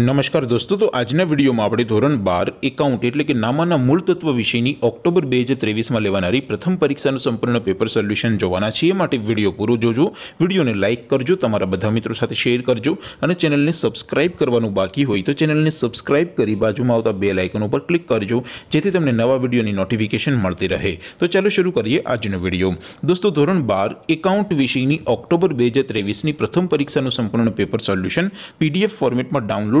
નમસ્કાર દોસ્તો તો આજના વિડિયોમાં આપણે ધોરણ 12 એકાઉન્ટ એટલે કે નામાના મૂળ તત્વ વિષયની ઓક્ટોબર 2023 માં લેવાણારી પ્રથમ પરીક્ષાનું સંપૂર્ણ પેપર સોલ્યુશન જોવાના છે માટે વિડિયો પૂરો જોજો વિડિયોને લાઈક કરજો તમારા બધા મિત્રો સાથે શેર કરજો અને ચેનલને સબ્સ્ક્રાઇબ કરવાનું બાકી હોય તો ચેનલને સબ્સ્ક્રાઇબ કરી बाजूમાં આવતા બેલ આઇકન ઉપર ક્લિક કરજો જેથી તમને નવા વિડિયોની નોટિફિકેશન મળતી રહે તો ચાલો શરૂ કરીએ આજનો વિડિયો દોસ્તો ધોરણ 12 એકાઉન્ટ વિષયની ઓક્ટોબર 2023 ની પ્રથમ પરીક્ષાનું સંપૂર્ણ પેપર સોલ્યુશન PDF ફોર્મેટમાં ડાઉનલોડ